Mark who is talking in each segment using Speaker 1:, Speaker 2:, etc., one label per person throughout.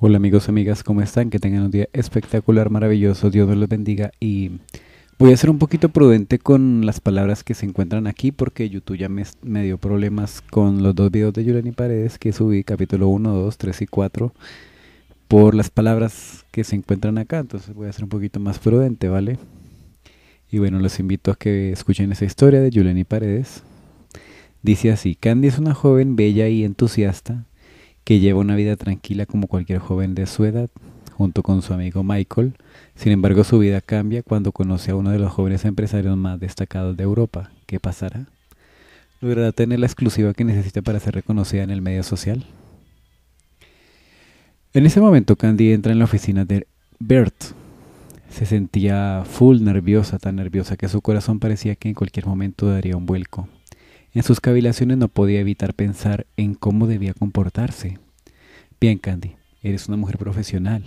Speaker 1: Hola amigos, amigas, ¿cómo están? Que tengan un día espectacular, maravilloso, Dios los bendiga y voy a ser un poquito prudente con las palabras que se encuentran aquí porque YouTube ya me, dio problemas con los dos videos de Yulani Paredes que subí, capítulo 1, 2, 3 y 4, por las palabras que se encuentran acá, entonces voy a ser un poquito más prudente, ¿vale? Y bueno, los invito a que escuchen esa historia de Yulani Paredes. Dice así, Candy es una joven bella y entusiasta que lleva una vida tranquila como cualquier joven de su edad, junto con su amigo Michael. Sin embargo, su vida cambia cuando conoce a uno de los jóvenes empresarios más destacados de Europa. ¿Qué pasará? ¿Logrará tener la exclusiva que necesita para ser reconocida en el medio social? En ese momento, Candy entra en la oficina de Bert. Se sentía full nerviosa, tan nerviosa que su corazón parecía que en cualquier momento daría un vuelco. En sus cavilaciones no podía evitar pensar en cómo debía comportarse. Bien, Candy, eres una mujer profesional.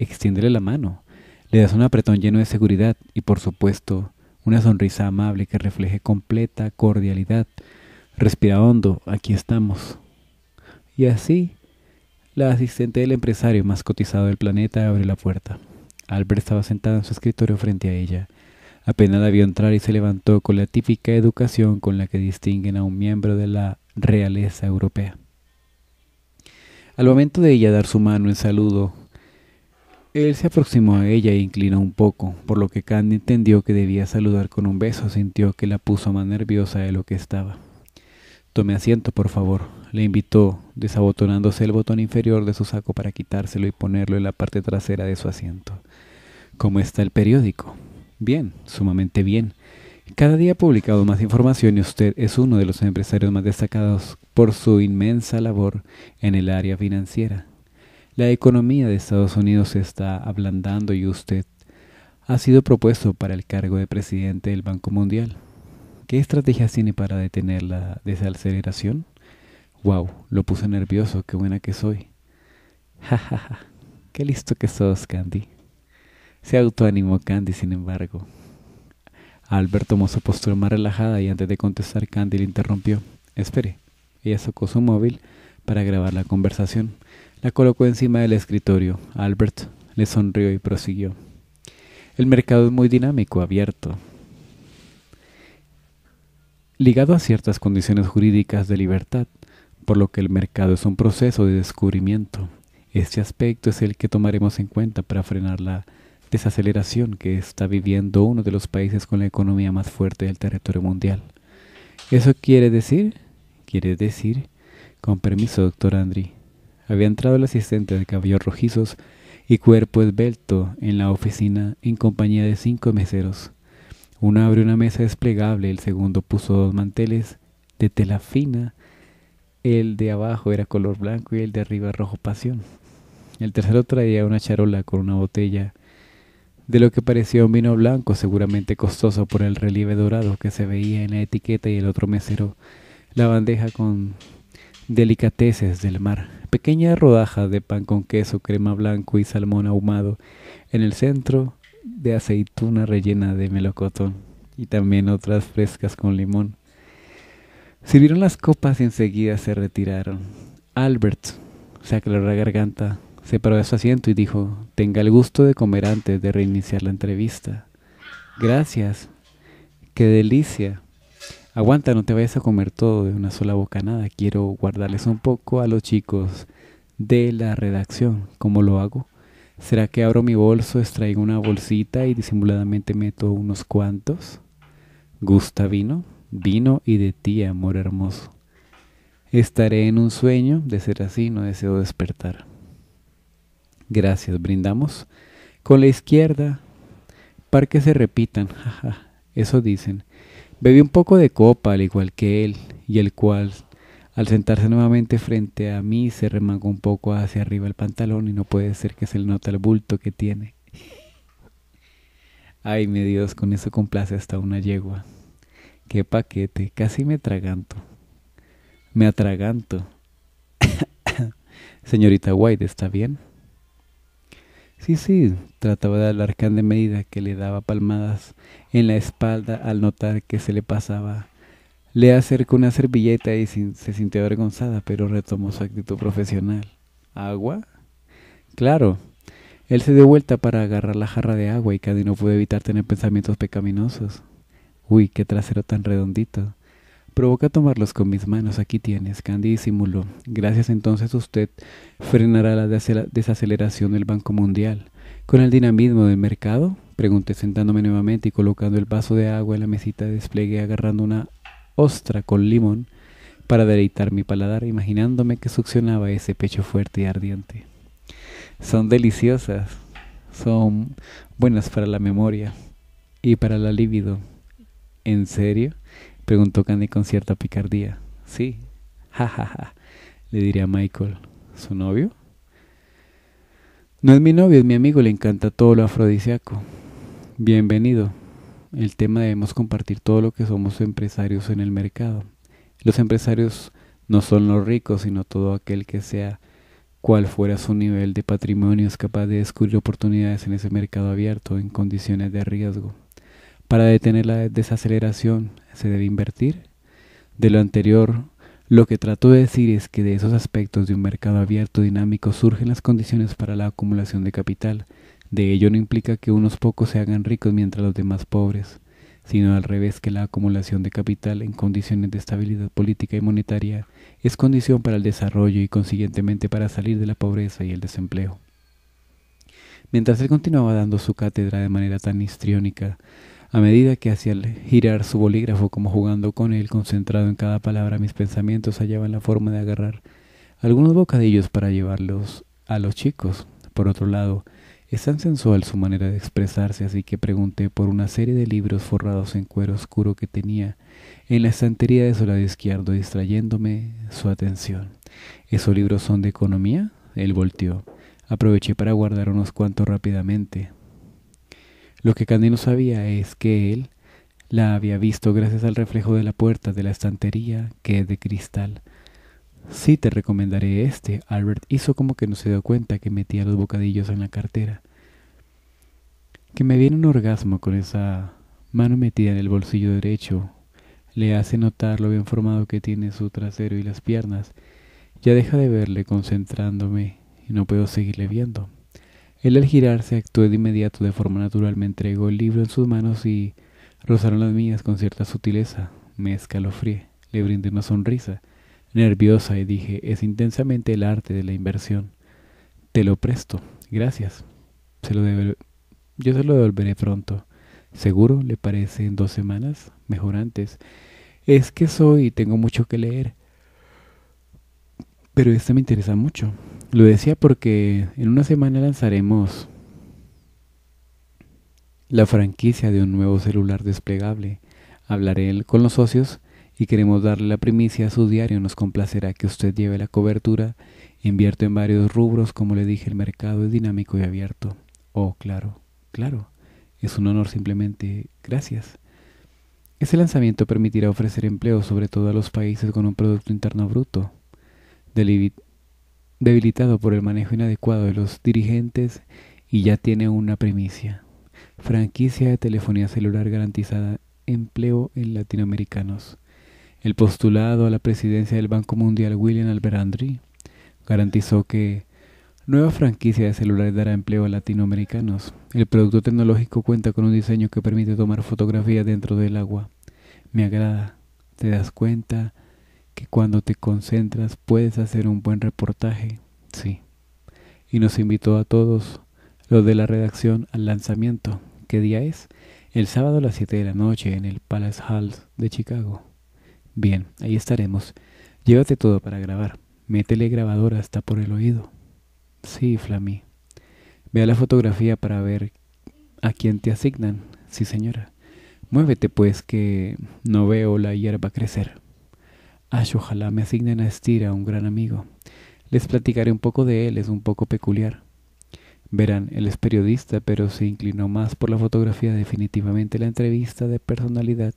Speaker 1: Extiéndele la mano. Le das un apretón lleno de seguridad y, por supuesto, una sonrisa amable que refleje completa cordialidad. Respira hondo, aquí estamos. Y así, la asistente del empresario más cotizado del planeta abre la puerta. Albert estaba sentado en su escritorio frente a ella, Apenas la vio entrar y se levantó con la típica educación con la que distinguen a un miembro de la realeza europea. Al momento de ella dar su mano en saludo, él se aproximó a ella e inclinó un poco, por lo que Candy entendió que debía saludar con un beso, sintió que la puso más nerviosa de lo que estaba. Tome asiento, por favor, le invitó, desabotonándose el botón inferior de su saco para quitárselo y ponerlo en la parte trasera de su asiento. ¿Cómo está el periódico? Bien, sumamente bien. Cada día ha publicado más información y usted es uno de los empresarios más destacados por su inmensa labor en el área financiera. La economía de Estados Unidos se está ablandando y usted ha sido propuesto para el cargo de presidente del Banco Mundial. ¿Qué estrategias tiene para detener la desaceleración? Wow, lo puse nervioso, qué buena que soy. Ja, ja, ja. Qué listo que sos, Candy. Se autoanimó Candy, sin embargo. Albert tomó su postura más relajada y antes de contestar, Candy le interrumpió. Espere. Ella sacó su móvil para grabar la conversación. La colocó encima del escritorio. Albert le sonrió y prosiguió. El mercado es muy dinámico, abierto. Ligado a ciertas condiciones jurídicas de libertad, por lo que el mercado es un proceso de descubrimiento. Este aspecto es el que tomaremos en cuenta para frenar la desaceleración que está viviendo uno de los países con la economía más fuerte del territorio mundial. ¿Eso quiere decir? Quiere decir, con permiso, doctor Andri. Había entrado el asistente de cabellos rojizos y cuerpo esbelto en la oficina en compañía de cinco meseros. Uno abrió una mesa desplegable, el segundo puso dos manteles de tela fina, el de abajo era color blanco y el de arriba rojo pasión. El tercero traía una charola con una botella de lo que parecía un vino blanco, seguramente costoso por el relieve dorado que se veía en la etiqueta y el otro mesero, la bandeja con delicateces del mar, pequeña rodaja de pan con queso, crema blanco y salmón ahumado, en el centro de aceituna rellena de melocotón y también otras frescas con limón. Sirvieron las copas y enseguida se retiraron. Albert se aclaró la garganta se paró de su asiento y dijo, tenga el gusto de comer antes de reiniciar la entrevista. Gracias. Qué delicia. Aguanta, no te vayas a comer todo de una sola bocanada. Quiero guardarles un poco a los chicos de la redacción. ¿Cómo lo hago? ¿Será que abro mi bolso, extraigo una bolsita y disimuladamente meto unos cuantos? ¿Gusta vino? Vino y de ti, amor hermoso. Estaré en un sueño, de ser así no deseo despertar gracias brindamos con la izquierda, para que se repitan, jaja, eso dicen. Bebí un poco de copa, al igual que él, y el cual, al sentarse nuevamente frente a mí, se remangó un poco hacia arriba el pantalón y no puede ser que se le note el bulto que tiene. Ay, mi Dios, con eso complace hasta una yegua. Qué paquete, casi me atraganto. Me atraganto. Señorita White, ¿está bien? Sí, sí, trataba de arcán de medida que le daba palmadas en la espalda al notar que se le pasaba. Le acercó una servilleta y se sintió avergonzada, pero retomó su actitud profesional. ¿Agua? Claro. Él se dio vuelta para agarrar la jarra de agua y Candy no pudo evitar tener pensamientos pecaminosos. Uy, qué trasero tan redondito. Provoca tomarlos con mis manos, aquí tienes, Candy disimuló. Gracias entonces usted frenará la desaceleración del Banco Mundial. ¿Con el dinamismo del mercado? Pregunté sentándome nuevamente y colocando el vaso de agua en la mesita de despliegue agarrando una ostra con limón para deleitar mi paladar, imaginándome que succionaba ese pecho fuerte y ardiente. Son deliciosas, son buenas para la memoria y para la libido. ¿En serio? Preguntó Candy con cierta picardía. Sí, jajaja, ja, ja. le diría Michael. ¿Su novio? No es mi novio, es mi amigo, le encanta todo lo afrodisíaco. Bienvenido. El tema debemos compartir todo lo que somos empresarios en el mercado. Los empresarios no son los ricos, sino todo aquel que sea cual fuera su nivel de patrimonio es capaz de descubrir oportunidades en ese mercado abierto en condiciones de riesgo. Para detener la desaceleración se debe invertir. De lo anterior, lo que trato de decir es que de esos aspectos de un mercado abierto dinámico surgen las condiciones para la acumulación de capital. De ello no implica que unos pocos se hagan ricos mientras los demás pobres, sino al revés que la acumulación de capital en condiciones de estabilidad política y monetaria es condición para el desarrollo y consiguientemente para salir de la pobreza y el desempleo. Mientras él continuaba dando su cátedra de manera tan histriónica, a medida que hacía girar su bolígrafo como jugando con él, concentrado en cada palabra, mis pensamientos hallaban la forma de agarrar algunos bocadillos para llevarlos a los chicos. Por otro lado, es tan sensual su manera de expresarse, así que pregunté por una serie de libros forrados en cuero oscuro que tenía en la estantería de su lado izquierdo, distrayéndome su atención. ¿Esos libros son de economía? Él volteó. Aproveché para guardar unos cuantos rápidamente. Lo que Candy no sabía es que él la había visto gracias al reflejo de la puerta de la estantería que es de cristal. Sí, te recomendaré este. Albert hizo como que no se dio cuenta que metía los bocadillos en la cartera. Que me viene un orgasmo con esa mano metida en el bolsillo derecho. Le hace notar lo bien formado que tiene su trasero y las piernas. Ya deja de verle concentrándome y no puedo seguirle viendo. Él al girarse actuó de inmediato de forma natural, me entregó el libro en sus manos y rozaron las mías con cierta sutileza. Me escalofríe, le brindé una sonrisa, nerviosa, y dije, es intensamente el arte de la inversión. Te lo presto, gracias. Se lo Yo se lo devolveré pronto. Seguro, le parece, en dos semanas, mejor antes. Es que soy y tengo mucho que leer. Pero este me interesa mucho. Lo decía porque en una semana lanzaremos la franquicia de un nuevo celular desplegable. Hablaré con los socios y queremos darle la primicia a su diario. Nos complacerá que usted lleve la cobertura. Invierto en varios rubros, como le dije, el mercado es dinámico y abierto. Oh, claro, claro. Es un honor simplemente. Gracias. Ese lanzamiento permitirá ofrecer empleo sobre todo a los países con un Producto Interno Bruto debilitado por el manejo inadecuado de los dirigentes y ya tiene una primicia. Franquicia de telefonía celular garantizada, empleo en latinoamericanos. El postulado a la presidencia del Banco Mundial William Alberandri garantizó que nueva franquicia de celulares dará empleo a latinoamericanos. El producto tecnológico cuenta con un diseño que permite tomar fotografías dentro del agua. Me agrada. ¿Te das cuenta? que cuando te concentras puedes hacer un buen reportaje, sí. Y nos invitó a todos los de la redacción al lanzamiento. ¿Qué día es? El sábado a las 7 de la noche en el Palace Hall de Chicago. Bien, ahí estaremos. Llévate todo para grabar. Métele grabadora hasta por el oído. Sí, Flamí. Vea la fotografía para ver a quién te asignan. Sí, señora. Muévete pues que no veo la hierba crecer. Ay, ojalá me asignen a Estira, un gran amigo. Les platicaré un poco de él, es un poco peculiar. Verán, él es periodista, pero se inclinó más por la fotografía. Definitivamente la entrevista de personalidad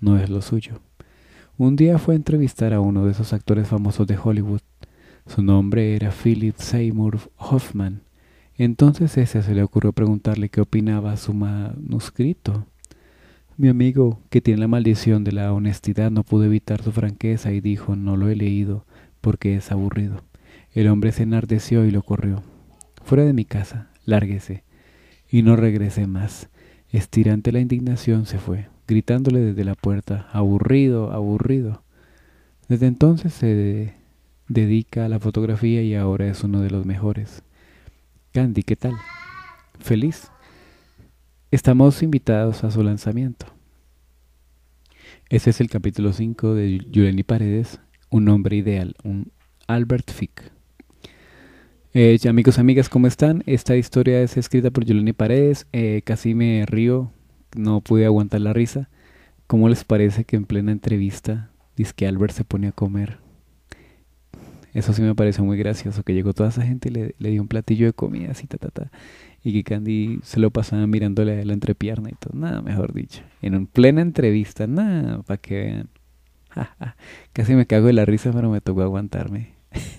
Speaker 1: no es lo suyo. Un día fue a entrevistar a uno de esos actores famosos de Hollywood. Su nombre era Philip Seymour Hoffman. Entonces ese se le ocurrió preguntarle qué opinaba su manuscrito. Mi amigo, que tiene la maldición de la honestidad, no pudo evitar su franqueza y dijo, no lo he leído porque es aburrido. El hombre se enardeció y lo corrió. Fuera de mi casa, lárguese. Y no regresé más. Estirante la indignación se fue, gritándole desde la puerta, aburrido, aburrido. Desde entonces se dedica a la fotografía y ahora es uno de los mejores. Candy, ¿qué tal? Feliz estamos invitados a su lanzamiento. Ese es el capítulo 5 de Yuleni Paredes, Un hombre ideal, un Albert Fick. Eh, amigos, amigas, ¿cómo están? Esta historia es escrita por Yuleni Paredes. Eh, casi me río, no pude aguantar la risa. ¿Cómo les parece que en plena entrevista dice que Albert se pone a comer eso sí me pareció muy gracioso, que llegó toda esa gente y le, dio un platillo de comida así, ta, ta, ta. Y que Candy se lo pasaba mirándole la entrepierna y todo. Nada, mejor dicho. En un plena entrevista, nada, para que vean. Casi me cago de la risa, pero me tocó aguantarme.